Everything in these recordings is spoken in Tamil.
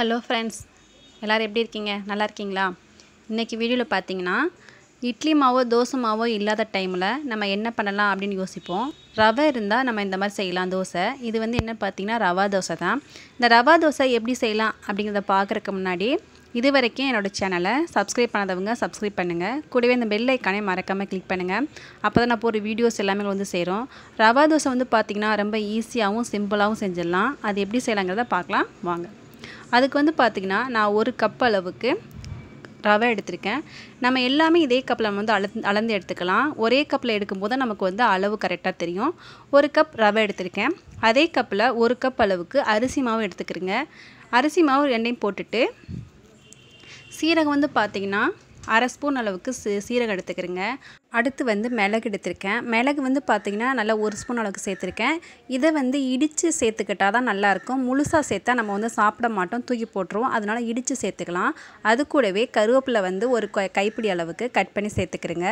ஹலோ ஃப்ரெண்ட்ஸ் எல்லோரும் எப்படி இருக்கீங்க நல்லா இருக்கீங்களா இன்றைக்கி வீடியோவில் பார்த்தீங்கன்னா இட்லி மாவோ தோசை மாவோ இல்லாத டைமில் நம்ம என்ன பண்ணலாம் அப்படின்னு யோசிப்போம் ரவை இருந்தால் நம்ம இந்த மாதிரி செய்யலாம் தோசை இது வந்து என்ன பார்த்திங்கன்னா ரவா தோசை தான் இந்த ரவா தோசை எப்படி செய்யலாம் அப்படிங்கிறத பார்க்குறக்கு முன்னாடி இது வரைக்கும் என்னோடய சேனலை சப்ஸ்கிரைப் பண்ணாதவங்க சப்ஸ்கிரைப் பண்ணுங்கள் கூடவே இந்த பெல் ஐக்கானே மறக்காமல் கிளிக் பண்ணுங்கள் அப்போ தான் நான் போகிற வீடியோஸ் எல்லாமே வந்து செய்கிறோம் ரவா தோசை வந்து பார்த்திங்கன்னா ரொம்ப ஈஸியாகவும் சிம்பிளாகவும் செஞ்சிடலாம் அது எப்படி செய்யலாங்கிறத பார்க்கலாம் வாங்க அதுக்கு வந்து பார்த்திங்கன்னா நான் ஒரு கப் அளவுக்கு ரவை எடுத்திருக்கேன் நம்ம எல்லாமே இதே கப்பில் நம்ம வந்து அளந்து அளந்து எடுத்துக்கலாம் ஒரே கப்பில் எடுக்கும்போது நமக்கு வந்து அளவு கரெக்டாக தெரியும் ஒரு கப் ரவை எடுத்திருக்கேன் அதே கப்பில் ஒரு கப் அளவுக்கு அரிசி மாவு எடுத்துக்கிறேங்க அரிசி மாவு எண்ணெயும் போட்டுட்டு சீரகம் வந்து பார்த்திங்கன்னா அரை ஸ்பூன் அளவுக்கு சீரகம் எடுத்துக்கிறேங்க அடுத்து வந்து மிளகு எடுத்திருக்கேன் மிளகு வந்து பார்த்திங்கன்னா நல்லா ஒரு ஸ்பூன் அளவுக்கு சேர்த்துருக்கேன் இதை வந்து இடித்து சேர்த்துக்கிட்டால் தான் நல்லாயிருக்கும் முழுசாக சேர்த்தா நம்ம வந்து சாப்பிட மாட்டோம் தூக்கி போட்டுருவோம் அதனால் இடித்து சேர்த்துக்கலாம் அது கூடவே கருவேப்பிலை வந்து ஒரு கைப்பிடி அளவுக்கு கட் பண்ணி சேர்த்துக்கிறேங்க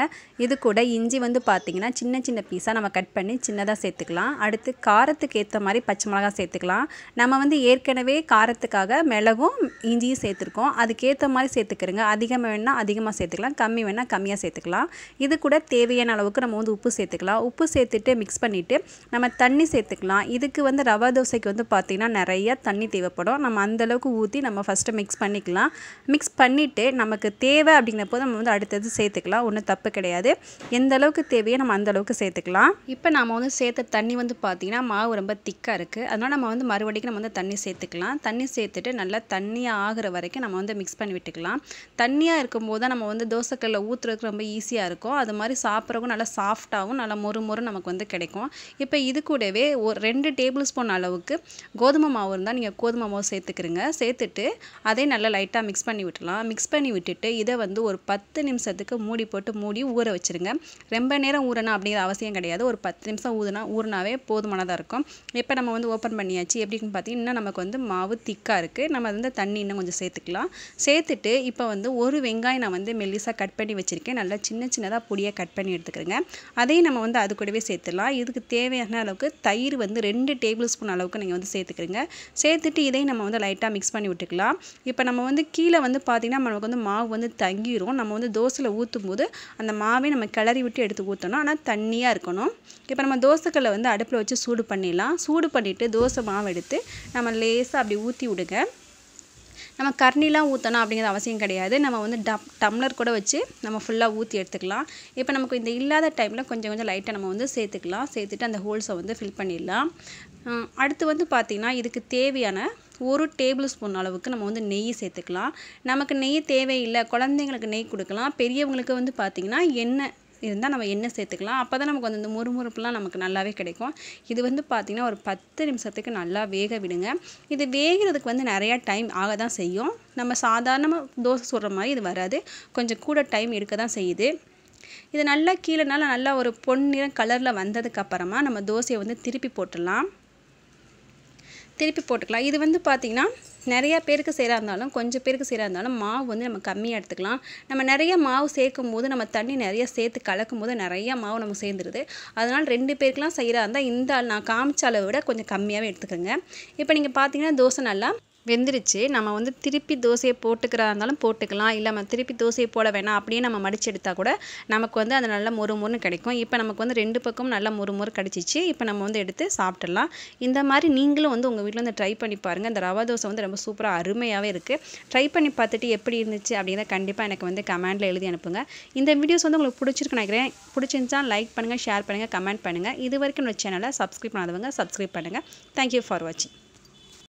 இது கூட இஞ்சி வந்து பார்த்திங்கன்னா சின்ன சின்ன பீஸாக நம்ம கட் பண்ணி சின்னதாக சேர்த்துக்கலாம் அடுத்து காரத்துக்கு ஏற்ற மாதிரி பச்சை மிளகா சேர்த்துக்கலாம் நம்ம வந்து ஏற்கனவே காரத்துக்காக மிளகும் இஞ்சியும் சேர்த்துருக்கோம் அதுக்கேற்ற மாதிரி சேர்த்துக்கிறேங்க அதிகமாக வேணால் அதிகமாக சேர்த்துக்கலாம் கம்மி வேணால் கம்மியாக சேர்த்துக்கலாம் இது கூட தேவையான அளவுக்கு நம்ம வந்து உப்பு சேர்த்துக்கலாம் உப்பு சேர்த்துட்டு மிக்ஸ் பண்ணிவிட்டு நம்ம தண்ணி சேர்த்துக்கலாம் இதுக்கு வந்து ரவா தோசைக்கு வந்து பார்த்திங்கன்னா நிறையா தண்ணி தேவைப்படும் நம்ம அந்தளவுக்கு ஊற்றி நம்ம ஃபஸ்ட்டு மிக்ஸ் பண்ணிக்கலாம் மிக்ஸ் பண்ணிவிட்டு நமக்கு தேவை அப்படிங்கிறப்போ நம்ம வந்து அடுத்தது சேர்த்துக்கலாம் ஒன்றும் தப்பு கிடையாது எந்த அளவுக்கு தேவையோ நம்ம அந்த அளவுக்கு சேர்த்துக்கலாம் இப்போ நம்ம வந்து சேர்த்த தண்ணி வந்து பார்த்திங்கன்னா மாவு ரொம்ப திக்காக இருக்குது அதனால் நம்ம வந்து மறுபடியும் நம்ம வந்து தண்ணி சேர்த்துக்கலாம் தண்ணி சேர்த்துட்டு நல்லா தண்ணியாக ஆகிற வரைக்கும் நம்ம வந்து மிக்ஸ் பண்ணி விட்டுக்கலாம் தண்ணியாக இருக்கும்போது நம்ம வந்து தோசைக்கல்லில் ஊற்றுறதுக்கு ரொம்ப ஈஸியாக இருக்கும் அது மாதிரி சாப்பிட்றவங்க நல்லா சாஃப்டாகவும் நல்லா மொறு மொறு நமக்கு வந்து கிடைக்கும் இப்போ இது கூடவே ஒரு ரெண்டு டேபிள் ஸ்பூன் அளவுக்கு கோதுமை மாவு இருந்தால் நீங்கள் கோதுமை மாவு சேர்த்துக்கிறீங்க சேர்த்துட்டு அதே நல்லா லைட்டாக மிக்ஸ் பண்ணி விட்டுலாம் மிக்ஸ் பண்ணி விட்டுட்டு இதை வந்து ஒரு பத்து நிமிஷத்துக்கு மூடி போட்டு மூடி ஊற வச்சுருங்க ரொம்ப நேரம் ஊறணும் அப்படிங்கிற அவசியம் கிடையாது ஒரு பத்து நிமிஷம் ஊதுனா ஊறினாவே போதுமானதாக இருக்கும் இப்போ நம்ம வந்து ஓப்பன் பண்ணியாச்சு எப்படின்னு பார்த்தீங்கன்னா நமக்கு வந்து மாவு திக்காக இருக்குது நம்ம வந்து தண்ணி இன்னும் கொஞ்சம் சேர்த்துக்கலாம் சேர்த்துட்டு இப்போ வந்து ஒரு வெங்காயம் நான் வந்து மெல்லிசாக கட் பண்ணி வச்சுருக்கேன் நல்லா சின்ன சின்னதாக பொடியாக கட் பண்ணி எடுத்துக்கிறேங்க அதையும் நம்ம வந்து அது கூடவே சேர்த்துடலாம் இதுக்கு தேவையான அளவுக்கு தயிர் வந்து ரெண்டு டேபிள் ஸ்பூன் அளவுக்கு நீங்கள் வந்து சேர்த்துக்கிறீங்க சேர்த்துட்டு இதையும் நம்ம வந்து லைட்டாக மிக்ஸ் பண்ணி விட்டுக்கலாம் இப்போ நம்ம வந்து கீழே வந்து பார்த்திங்கன்னா நமக்கு வந்து மாவு வந்து தங்கிரும் நம்ம வந்து தோசையில் ஊற்றும் போது அந்த மாவை நம்ம கிளறி விட்டு எடுத்து ஊற்றணும் ஆனால் தண்ணியாக இருக்கணும் இப்போ நம்ம தோசைக்கல்லை வந்து அடுப்பில் வச்சு சூடு பண்ணிடலாம் சூடு பண்ணிவிட்டு தோசை மாவு எடுத்து நம்ம லேசாக அப்படி ஊற்றி விடுங்க நம்ம கர்ணிலாம் ஊற்றணும் அப்படிங்கிற அவசியம் கிடையாது நம்ம வந்து டப் டம்ளர் கூட வச்சு நம்ம ஃபுல்லாக ஊற்றி எடுத்துக்கலாம் இப்போ நமக்கு இந்த இல்லாத டைமில் கொஞ்சம் கொஞ்சம் லைட்டாக நம்ம வந்து சேர்த்துக்கலாம் சேர்த்துட்டு அந்த ஹோல்ஸை வந்து ஃபில் பண்ணிடலாம் அடுத்து வந்து பார்த்திங்கன்னா இதுக்கு தேவையான ஒரு டேபிள் ஸ்பூன் அளவுக்கு நம்ம வந்து நெய் சேர்த்துக்கலாம் நமக்கு நெய் தேவையில்லை குழந்தைங்களுக்கு நெய் கொடுக்கலாம் பெரியவங்களுக்கு வந்து பார்த்திங்கன்னா எண்ணெய் இருந்தால் நம்ம எண்ணெய் சேர்த்துக்கலாம் அப்போ தான் நமக்கு வந்து இந்த முறுமுறுப்புலாம் நமக்கு நல்லாவே கிடைக்கும் இது வந்து பார்த்திங்கன்னா ஒரு பத்து நிமிஷத்துக்கு நல்லா வேக விடுங்க இது வேகிறதுக்கு வந்து நிறையா டைம் ஆக தான் செய்யும் நம்ம சாதாரணமாக தோசை சுடுற மாதிரி இது வராது கொஞ்சம் கூட டைம் எடுக்க தான் செய்யுது இது நல்லா கீழேனால நல்லா ஒரு பொன்னிறம் கலரில் வந்ததுக்கப்புறமா நம்ம தோசையை வந்து திருப்பி போட்டுடலாம் திருப்பி போட்டுக்கலாம் இது வந்து பார்த்திங்கன்னா நிறையா பேருக்கு செய்கிறா இருந்தாலும் கொஞ்சம் பேருக்கு செய்கிறா இருந்தாலும் மாவு வந்து நம்ம கம்மியாக எடுத்துக்கலாம் நம்ம நிறைய மாவு சேர்க்கும் போது நம்ம தண்ணி நிறைய சேர்த்து கலக்கும் போது நிறையா மாவு நம்ம சேர்ந்துருது அதனால் ரெண்டு பேருக்கெலாம் செய்கிறா இருந்தால் இந்த நான் காமிச்ச அளவை விட கொஞ்சம் கம்மியாகவே எடுத்துக்கோங்க இப்போ நீங்கள் பார்த்தீங்கன்னா தோசை நல்லா வெந்துருச்சு நம்ம வந்து திருப்பி தோசையை போட்டுக்கிறதா இருந்தாலும் போட்டுக்கலாம் இல்லை நம்ம திருப்பி தோசையை போட வேணாம் அப்படியே நம்ம மடித்து எடுத்தால் கூட நமக்கு வந்து அது நல்லா மொறு கிடைக்கும் இப்போ நமக்கு வந்து ரெண்டு பக்கமும் நல்லா மொறு மொறு கிடச்சிச்சு இப்போ நம்ம வந்து எடுத்து சாப்பிட்டுடலாம் இந்த மாதிரி நீங்களும் வந்து உங்கள் வீட்டில் வந்து ட்ரை பண்ணி பாருங்கள் இந்த ரவா தோசை வந்து ரொம்ப சூப்பராக அருமையாகவே இருக்குது ட்ரை பண்ணி பார்த்துட்டு எப்படி இருந்துச்சு அப்படிங்கிறத கண்டிப்பாக எனக்கு வந்து கமெண்டில் எழுதி அனுப்புங்க இந்த வீடியோஸ் வந்து உங்களுக்கு பிடிச்சிருக்கு நினைக்கிறேன் பிடிச்சிருந்துச்சா லைக் பண்ணுங்கள் ஷேர் பண்ணுங்கள் கமெண்ட் பண்ணுங்கள் இது வரைக்கும் என்னோடய சேனலை சப்ஸ்கிரைப் பண்ணாதவங்க சப்ஸ்கிரைப் பண்ணுங்கள் தேங்க்யூ ஃபார் வாட்சிங்